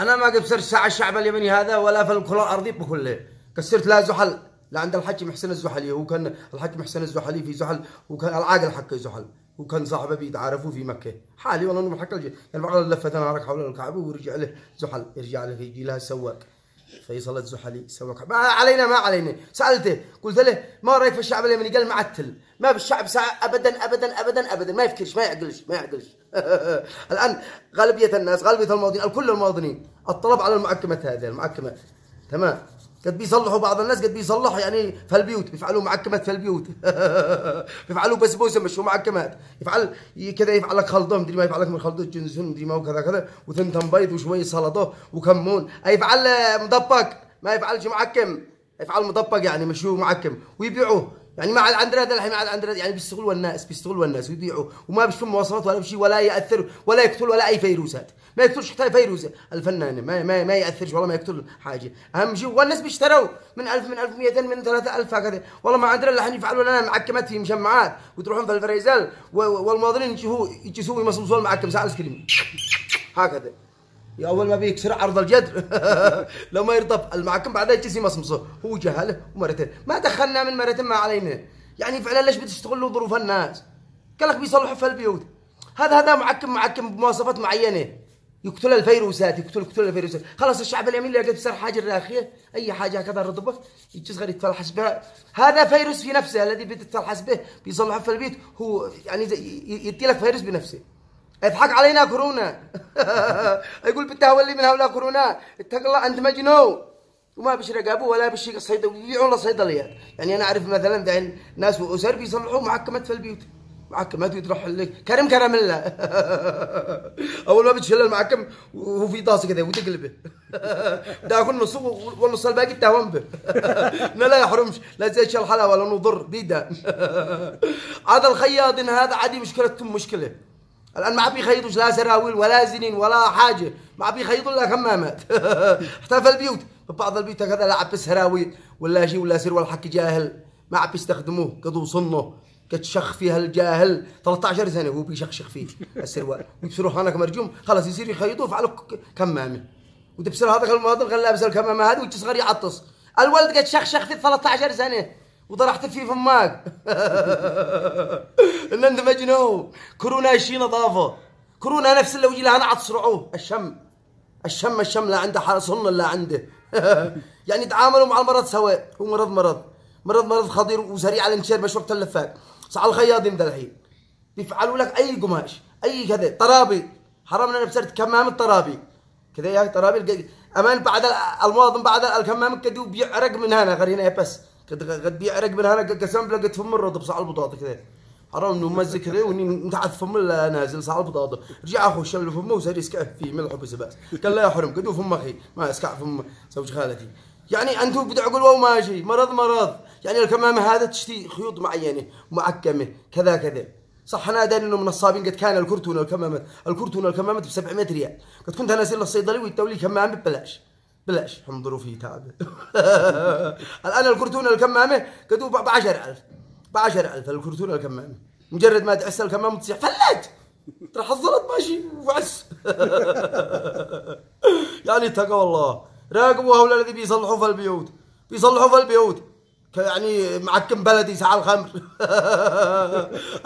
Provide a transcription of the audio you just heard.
انا ما قصرت ساعه الشعب اليمني هذا ولا في الكره الارضيه بكله كسرت لا زحل لا عند الحكم حسين الزحلي هو كان الحكم حسين الزحلي في زحل وكان العاقل حق زحل وكان صاحبه بيتعارفوا في مكه حالي والله انه من حق الجيش يعني بعض لفت انا حول الكعبه ورجع له زحل يرجع له يجي لها سواق فيصل الزحلي سوى ما علينا ما علينا سالته قلت له ما رايك في الشعب اليمني قال معتل ما بالشعب ساعة ابدا ابدا ابدا ابدا ما يفكرش ما يعقلش ما يعقلش الان غالبيه الناس غالبيه المواطنين الكل المواطنين الطلب على المعكمة هذه المعكمة تمام قد بيصلحوا بعض الناس قد بيصلحوا يعني في البيوت بيفعلوا معكمات في البيوت بيفعلوا بسبوسه مش معكمات يفعل كذا يفعل لك خلطه مدري ما يفعل لك من خلطه جنسون مدري ما وكذا كذا وثنتم بيض وشويه سلطه وكمون يفعل مدبق ما يفعلش معكم يفعل مدبق يعني مش هو معكم ويبيعوه يعني ما عندنا هذا الحين عاد عندنا يعني بيشتغلوا الناس بيشتغلوا الناس ويبيعوا وما بيشوفوا مواصلات ولا بشيء ولا ياثر ولا يقتل ولا اي فيروسات ما يقتلش حتى فيروز الفنان ما ما, ما ياثرش والله ما يقتل حاجه اهم شيء والناس بيشتروا من 1000 من 1200 من 3000 هكذا والله ما عندنا الا حنفعلوا لنا معكمات في مجمعات وتروحون في الفريزال والمواطنين يجوا يجوا يمصوا المعكم معكم ساعه ايس كريم هكذا اول ما بيكسر عرض الجدر لو ما يرضى المعكم بعدها يجي يمصمصه هو جهله ومرتين ما دخلنا من مرتين ما علينا يعني فعلا ليش بتستغلوا ظروف الناس؟ قال لك بيصلحوا في البيوت هذا هذا معكم معكم بمواصفات معينه يقتل الفيروسات يقتل يقتل الفيروسات خلاص الشعب اليمين اللي قاعد بصير حاجه راخيه اي حاجه هكذا رطبه يجي غير يتفلحس بها هذا فيروس في نفسه الذي بتتفلحس به بيصلحه في البيت هو يعني يدي لك فيروس بنفسه اضحك علينا كورونا يقول بتهولي من هؤلاء كورونا اتق الله انت مجنون وما بيش رقابه ولا بيش صيدليه يبيعون صيدليات يعني انا اعرف مثلا دحين ناس واسر بيصلحوا محكمات في البيوت ما هاتي تروح لك كريم كرم الله اول ما بتشيل المعكم وهو في طاسه كده وتقلبه دا كل نصه والنص الباقي تهون به لا لا يحرمش لا زي شال حلا ولا نضر بيدا هذا الخياط هذا عادي مشكله مشكله الان ما في بيخيطوش لا سراويل ولا زنين ولا حاجه ما في بيخيطوا الا كمامات حتى في البيوت بعض البيوت هذا لا عبس سراويل ولا شيء ولا سر والحكي جاهل ما عم بيستخدموه قضوا صنه كتشخ فيها الجاهل 13 سنه وهو بيشخشخ فيه السروال ويبصروه هناك مرجوم خلاص يصير يخيطوا في على كمامه وتبصر هذاك المواطن غير لابس الكمامه هذه وانت صغير يعطس الولد كتشخشخ فيه 13 سنه وطرحت فيه فماك ان انت مجنون كورونا شي نظافه كورونا نفس اللي وجي لها نعطس رعوه الشم الشم الشم لا عنده حال صن لا عنده يعني تعاملوا مع المرض سواء هو مرض مرض مرض مرض خطير وسريع الانتشار مش وقت اللفات صح الخياطين ده الحين بيفعلوا لك اي قماش اي كذا ترابي حرام انا بسرت كمام الترابي كذا يا ترابي امان بعد المواطن بعد الكمام كذا بيعرق من هنا غير هنا بس قد بيعرق من هنا قسم قد فم الرطب صح البطاطا كذا حرام انه مزك كذا واني نتعث فم نازل صح البطاطا رجع اخو شل فمه وصار يسكع فيه ملح وبس بس قال لا يا حرم قد فم اخي ما اسكع فم زوج خالتي يعني انتم بدي اقول ماشي مرض مرض يعني الكمامه هذا تشتي خيوط معينه معكمه كذا كذا صح انا ادري انه من الصابين قد كان الكرتون الكمامات الكرتون الكمامات ب 700 ريال يعني. قد كنت انا اسير للصيدلي ويتولي كمامه ببلاش بلاش هم ظروفي تعب الان الكرتون الكمامه قد ب 10000 ب 10000 الكرتون الكمامه مجرد ما تحس الكمامه تصيح فلت تروح الزلط ماشي وعس يعني تقى والله راقبوا هؤلاء الذين بيصلحوا في البيوت بيصلحوا في البيوت يعني معكم بلدي ساعة الخمر